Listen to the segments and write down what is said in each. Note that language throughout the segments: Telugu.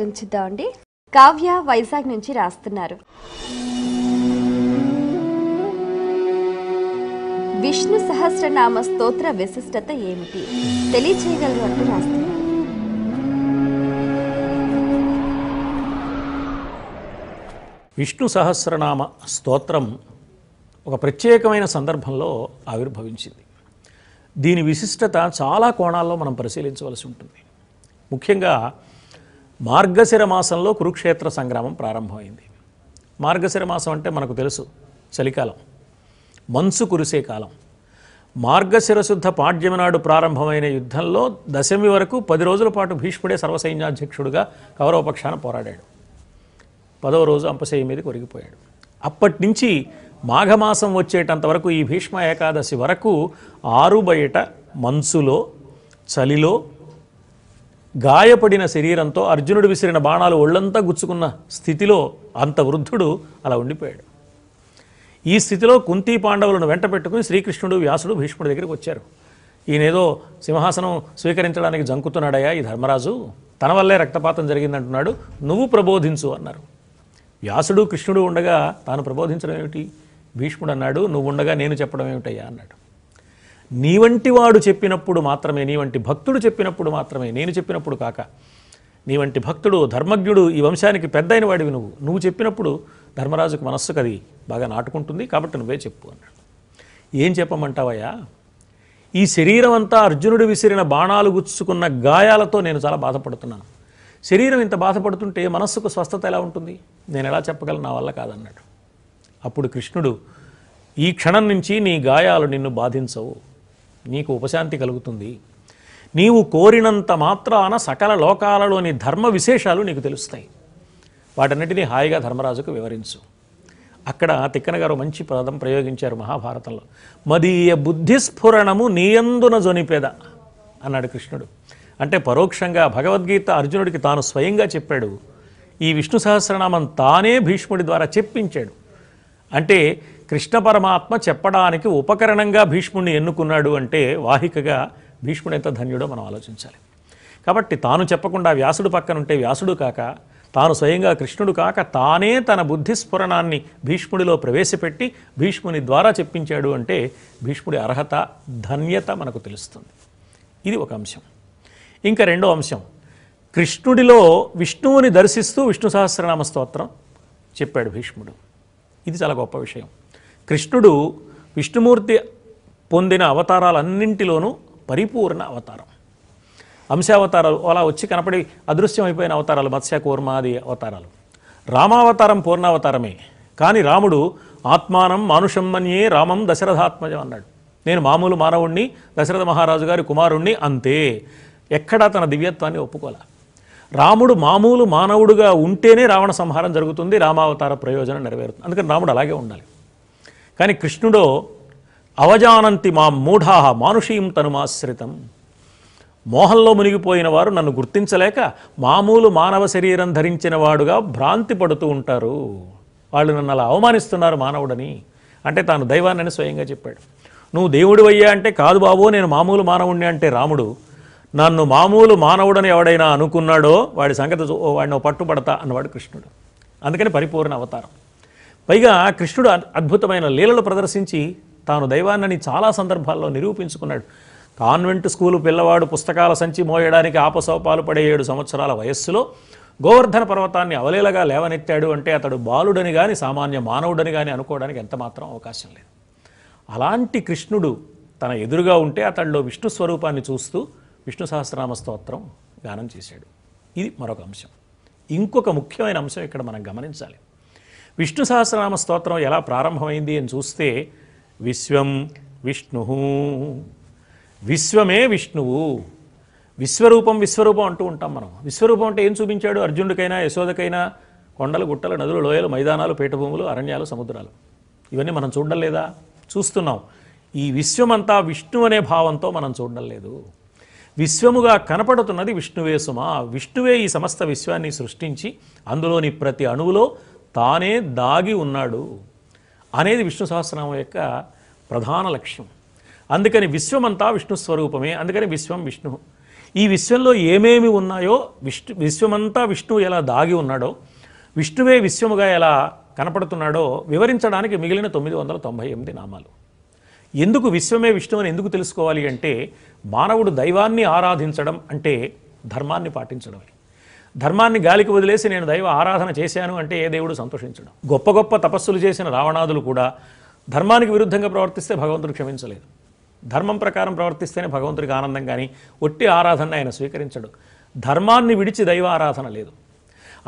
చిత్రించిద్దాం అండి కావ్య వైజాగ్ నుంచి రాస్తున్నారు విష్ణు సహస్రనామ స్తోత్ర విశిష్టత ఏమిటి తెలియచేయగలరు అంటూ రాస్తున్నారు విష్ణు సహస్రనామ స్తోత్రం ఒక ప్రత్యేకమైన సందర్భంలో ఆవిర్భవించింది దీని విశిష్టత చాలా కోణాల్లో మనం పరిశీలించవలసి ఉంటుంది ముఖ్యంగా మార్గశిర మాసంలో కురుక్షేత్ర సంగ్రామం ప్రారంభమైంది మార్గశిర మాసం అంటే మనకు తెలుసు చలికాలం మన్సు కురిసే కాలం మార్గశిర శుద్ధ పాడ్యమి నాడు ప్రారంభమైన యుద్ధంలో దశమి వరకు పది రోజుల పాటు భీష్ముడే సర్వసైన్యాధ్యక్షుడుగా కౌరవపక్షాన పోరాడాడు పదవ రోజు అంపశయ్య మీద కొరిగిపోయాడు అప్పటి నుంచి మాఘమాసం వచ్చేటంత వరకు ఈ భీష్మ ఏకాదశి వరకు ఆరు బయట మన్సులో చలిలో గాయపడిన శరీరంతో అర్జునుడు విసిరిన బాణాలు ఒళ్ళంతా గుచ్చుకున్న స్థితిలో అంత వృద్ధుడు అలా ఉండిపోయాడు ఈ స్థితిలో కుంతి పాండవులను వెంట పెట్టుకుని శ్రీకృష్ణుడు వ్యాసుడు భీష్ముడి దగ్గరికి వచ్చారు ఈయనేదో సింహాసనం స్వీకరించడానికి జంకుతున్నాడయ్యా ఈ ధర్మరాజు తన వల్లే రక్తపాతం జరిగిందంటున్నాడు నువ్వు ప్రబోధించు అన్నారు వ్యాసుడు కృష్ణుడు ఉండగా తాను ప్రబోధించడం ఏమిటి భీష్ముడు అన్నాడు నువ్వు ఉండగా నేను చెప్పడం ఏమిటయ్యా అన్నాడు నీ వంటి వాడు చెప్పినప్పుడు మాత్రమే నీ వంటి భక్తుడు చెప్పినప్పుడు మాత్రమే నేను చెప్పినప్పుడు కాక నీ వంటి భక్తుడు ధర్మజ్ఞుడు ఈ వంశానికి పెద్ద అయిన వాడివి నువ్వు నువ్వు చెప్పినప్పుడు ధర్మరాజుకు మనస్సుకు అది బాగా నాటుకుంటుంది కాబట్టి నువ్వే చెప్పు అన్నాడు ఏం చెప్పమంటావయ్యా ఈ శరీరం అంతా అర్జునుడు విసిరిన బాణాలు గుచ్చుకున్న గాయాలతో నేను చాలా బాధపడుతున్నాను శరీరం ఇంత బాధపడుతుంటే మనస్సుకు స్వస్థత ఎలా ఉంటుంది నేను ఎలా చెప్పగలను నా వల్ల కాదన్నాడు అప్పుడు కృష్ణుడు ఈ క్షణం నుంచి నీ గాయాలు నిన్ను బాధించవు నీకు ఉపశాంతి కలుగుతుంది నీవు కోరినంత మాత్రాన సకల లోకాలలోని ధర్మ విశేషాలు నీకు తెలుస్తాయి వాటన్నిటినీ హాయిగా ధర్మరాజుకు వివరించు అక్కడ తిక్కన గారు మంచి పదం ప్రయోగించారు మహాభారతంలో మదీయ బుద్ధిస్ఫురణము నీయందున జొనిపెద అన్నాడు కృష్ణుడు అంటే పరోక్షంగా భగవద్గీత అర్జునుడికి తాను స్వయంగా చెప్పాడు ఈ విష్ణు సహస్రనామం తానే భీష్ముడి ద్వారా చెప్పించాడు అంటే కృష్ణ పరమాత్మ చెప్పడానికి ఉపకరణంగా భీష్ముడిని ఎన్నుకున్నాడు అంటే వాహికగా భీష్ముడు ఎంత ధన్యుడో మనం ఆలోచించాలి కాబట్టి తాను చెప్పకుండా వ్యాసుడు ఉంటే వ్యాసుడు కాక తాను స్వయంగా కృష్ణుడు కాక తానే తన బుద్ధిస్ఫురణాన్ని భీష్ముడిలో ప్రవేశపెట్టి భీష్ముని ద్వారా చెప్పించాడు అంటే భీష్ముడి అర్హత ధన్యత మనకు తెలుస్తుంది ఇది ఒక అంశం ఇంకా రెండో అంశం కృష్ణుడిలో విష్ణువుని దర్శిస్తూ విష్ణు సహస్రనామ స్తోత్రం చెప్పాడు భీష్ముడు ఇది చాలా గొప్ప విషయం కృష్ణుడు విష్ణుమూర్తి పొందిన అవతారాలన్నింటిలోనూ పరిపూర్ణ అవతారం అంశావతారాలు అలా వచ్చి కనపడి అదృశ్యమైపోయిన అవతారాలు మత్స్యకూర్మాది అవతారాలు రామావతారం పూర్ణావతారమే కానీ రాముడు ఆత్మానం మానుషం మన్యే రామం దశరథాత్మజం అన్నాడు నేను మామూలు మానవుణ్ణి దశరథ మహారాజు గారి కుమారుణ్ణి అంతే ఎక్కడా తన దివ్యత్వాన్ని ఒప్పుకోలే రాముడు మామూలు మానవుడుగా ఉంటేనే రావణ సంహారం జరుగుతుంది రామావతార ప్రయోజనం నెరవేరుతుంది అందుకని రాముడు అలాగే ఉండాలి కానీ కృష్ణుడో అవజానంతి మా మూఢాహ మానుషీయం తనుమాశ్రితం మోహంలో మునిగిపోయిన వారు నన్ను గుర్తించలేక మామూలు మానవ శరీరం ధరించిన వాడుగా భ్రాంతి పడుతూ ఉంటారు వాళ్ళు నన్ను అలా అవమానిస్తున్నారు మానవుడని అంటే తాను దైవాన్ని స్వయంగా చెప్పాడు నువ్వు దేవుడు అయ్యా అంటే కాదు బాబు నేను మామూలు మానవుడిని అంటే రాముడు నన్ను మామూలు మానవుడని ఎవడైనా అనుకున్నాడో వాడి సంగతి వాడిని పట్టుపడతా అన్నవాడు కృష్ణుడు అందుకని పరిపూర్ణ అవతారం పైగా కృష్ణుడు అద్భుతమైన లీలలు ప్రదర్శించి తాను దైవాన్నని చాలా సందర్భాల్లో నిరూపించుకున్నాడు కాన్వెంట్ స్కూలు పిల్లవాడు పుస్తకాల సంచి మోయడానికి ఆపసోపాలు పడే ఏడు సంవత్సరాల వయస్సులో గోవర్ధన పర్వతాన్ని అవలేలగా లేవనెత్తాడు అంటే అతడు బాలుడని కానీ సామాన్య మానవుడని కానీ అనుకోవడానికి ఎంతమాత్రం అవకాశం లేదు అలాంటి కృష్ణుడు తన ఎదురుగా ఉంటే అతడిలో విష్ణు స్వరూపాన్ని చూస్తూ విష్ణు సహస్రనామ స్తోత్రం గానం చేశాడు ఇది మరొక అంశం ఇంకొక ముఖ్యమైన అంశం ఇక్కడ మనం గమనించాలి విష్ణు సహస్రనామ స్తోత్రం ఎలా ప్రారంభమైంది అని చూస్తే విశ్వం విష్ణు విశ్వమే విష్ణువు విశ్వరూపం విశ్వరూపం అంటూ ఉంటాం మనం విశ్వరూపం అంటే ఏం చూపించాడు అర్జునుడికైనా యశోదకైనా కొండలు గుట్టలు నదులు లోయలు మైదానాలు పీఠభూములు అరణ్యాలు సముద్రాలు ఇవన్నీ మనం చూడడం లేదా చూస్తున్నాం ఈ విశ్వమంతా విష్ణు అనే భావంతో మనం చూడడం లేదు విశ్వముగా కనపడుతున్నది విష్ణువే సుమ విష్ణువే ఈ సమస్త విశ్వాన్ని సృష్టించి అందులోని ప్రతి అణువులో తానే దాగి ఉన్నాడు అనేది విష్ణు సహస్రనామం యొక్క ప్రధాన లక్ష్యం అందుకని విశ్వమంతా విష్ణు స్వరూపమే అందుకని విశ్వం విష్ణు ఈ విశ్వంలో ఏమేమి ఉన్నాయో విష్ణు విశ్వమంతా విష్ణువు ఎలా దాగి ఉన్నాడో విష్ణువే విశ్వముగా ఎలా కనపడుతున్నాడో వివరించడానికి మిగిలిన తొమ్మిది వందల తొంభై ఎనిమిది నామాలు ఎందుకు విశ్వమే విష్ణువు ఎందుకు తెలుసుకోవాలి అంటే మానవుడు దైవాన్ని ఆరాధించడం అంటే ధర్మాన్ని పాటించడమే ధర్మాన్ని గాలికి వదిలేసి నేను దైవ ఆరాధన చేశాను అంటే ఏ దేవుడు సంతోషించడం గొప్ప గొప్ప తపస్సులు చేసిన రావణాదులు కూడా ధర్మానికి విరుద్ధంగా ప్రవర్తిస్తే భగవంతుడు క్షమించలేదు ధర్మం ప్రకారం ప్రవర్తిస్తేనే భగవంతుడికి ఆనందం కానీ ఒట్టి ఆరాధన ఆయన స్వీకరించడు ధర్మాన్ని విడిచి దైవ ఆరాధన లేదు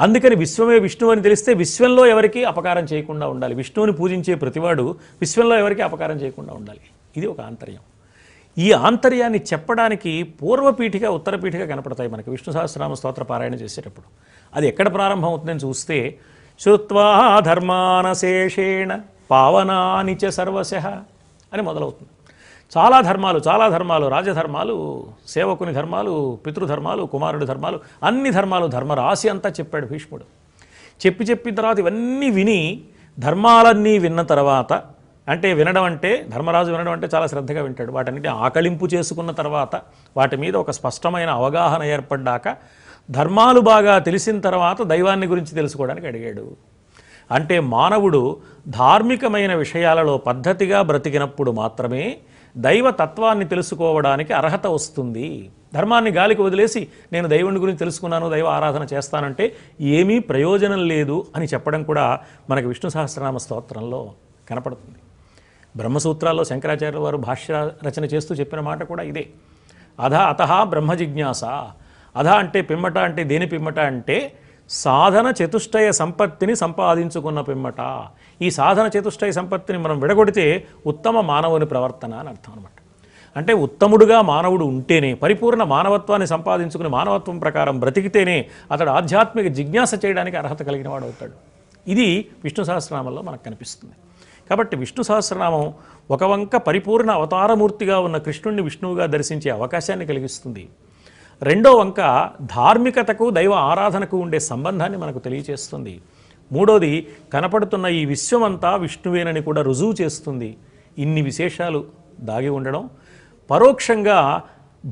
అందుకని విశ్వమే విష్ణువు అని తెలిస్తే విశ్వంలో ఎవరికి అపకారం చేయకుండా ఉండాలి విష్ణువుని పూజించే ప్రతివాడు విశ్వంలో ఎవరికి అపకారం చేయకుండా ఉండాలి ఇది ఒక ఆంతర్యం ఈ ఆంతర్యాన్ని చెప్పడానికి పూర్వపీఠిక ఉత్తరపీఠిక కనపడతాయి మనకి విష్ణు సహస్రనామ స్తోత్ర పారాయణ చేసేటప్పుడు అది ఎక్కడ ప్రారంభం అవుతుందని చూస్తే శృత్వా ధర్మానశేషేణ పావనాని చ సర్వశ అని మొదలవుతుంది చాలా ధర్మాలు చాలా ధర్మాలు రాజధర్మాలు సేవకుని ధర్మాలు పితృధర్మాలు కుమారుడి ధర్మాలు అన్ని ధర్మాలు ధర్మరాశి అంతా చెప్పాడు భీష్ముడు చెప్పి చెప్పిన తర్వాత ఇవన్నీ విని ధర్మాలన్నీ విన్న తర్వాత అంటే వినడం అంటే ధర్మరాజు వినడం అంటే చాలా శ్రద్ధగా వింటాడు వాటిని ఆకలింపు చేసుకున్న తర్వాత వాటి మీద ఒక స్పష్టమైన అవగాహన ఏర్పడ్డాక ధర్మాలు బాగా తెలిసిన తర్వాత దైవాన్ని గురించి తెలుసుకోవడానికి అడిగాడు అంటే మానవుడు ధార్మికమైన విషయాలలో పద్ధతిగా బ్రతికినప్పుడు మాత్రమే దైవ తత్వాన్ని తెలుసుకోవడానికి అర్హత వస్తుంది ధర్మాన్ని గాలికి వదిలేసి నేను దైవుని గురించి తెలుసుకున్నాను దైవ ఆరాధన చేస్తానంటే ఏమీ ప్రయోజనం లేదు అని చెప్పడం కూడా మనకి విష్ణు సహస్రనామ స్తోత్రంలో కనపడుతుంది బ్రహ్మసూత్రాల్లో శంకరాచార్యుల వారు భాష్య రచన చేస్తూ చెప్పిన మాట కూడా ఇదే అధ అత బ్రహ్మ జిజ్ఞాస అధ అంటే పిమ్మట అంటే దేని పిమ్మట అంటే సాధన చతుష్టయ సంపత్తిని సంపాదించుకున్న పిమ్మట ఈ సాధన చతుష్టయ సంపత్తిని మనం విడగొడితే ఉత్తమ మానవుని ప్రవర్తన అని అర్థం అనమాట అంటే ఉత్తముడుగా మానవుడు ఉంటేనే పరిపూర్ణ మానవత్వాన్ని సంపాదించుకుని మానవత్వం ప్రకారం బ్రతికితేనే అతడు ఆధ్యాత్మిక జిజ్ఞాస చేయడానికి అర్హత కలిగిన వాడు అవుతాడు ఇది విష్ణు సహస్రనామంలో మనకు కనిపిస్తుంది కాబట్టి విష్ణు సహస్రనామం ఒక వంక పరిపూర్ణ అవతారమూర్తిగా ఉన్న కృష్ణుణ్ణి విష్ణువుగా దర్శించే అవకాశాన్ని కలిగిస్తుంది రెండో వంక ధార్మికతకు దైవ ఆరాధనకు ఉండే సంబంధాన్ని మనకు తెలియచేస్తుంది మూడోది కనపడుతున్న ఈ విశ్వమంతా విష్ణువేనని కూడా రుజువు చేస్తుంది ఇన్ని విశేషాలు దాగి ఉండడం పరోక్షంగా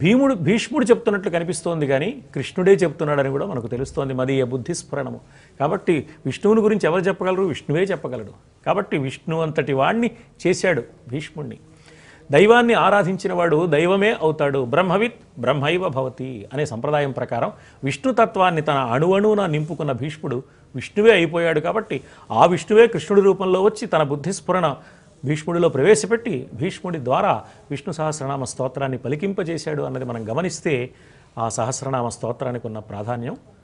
భీముడు భీష్ముడు చెప్తున్నట్లు కనిపిస్తోంది కానీ కృష్ణుడే చెప్తున్నాడని కూడా మనకు తెలుస్తోంది మదీయ బుద్ధి స్ఫురణము కాబట్టి విష్ణువుని గురించి ఎవరు చెప్పగలరు విష్ణువే చెప్పగలడు కాబట్టి విష్ణు అంతటి వాణ్ణి చేశాడు భీష్ముణ్ణి దైవాన్ని ఆరాధించిన వాడు దైవమే అవుతాడు బ్రహ్మవిత్ బ్రహ్మైవ భవతి అనే సంప్రదాయం ప్రకారం విష్ణుతత్వాన్ని తన అణువణువున నింపుకున్న భీష్ముడు విష్ణువే అయిపోయాడు కాబట్టి ఆ విష్ణువే కృష్ణుడి రూపంలో వచ్చి తన బుద్ధిస్ఫురణ భీష్ముడిలో ప్రవేశపెట్టి భీష్ముడి ద్వారా విష్ణు సహస్రనామ స్తోత్రాన్ని పలికింపజేశాడు అన్నది మనం గమనిస్తే ఆ సహస్రనామ స్తోత్రానికి ఉన్న ప్రాధాన్యం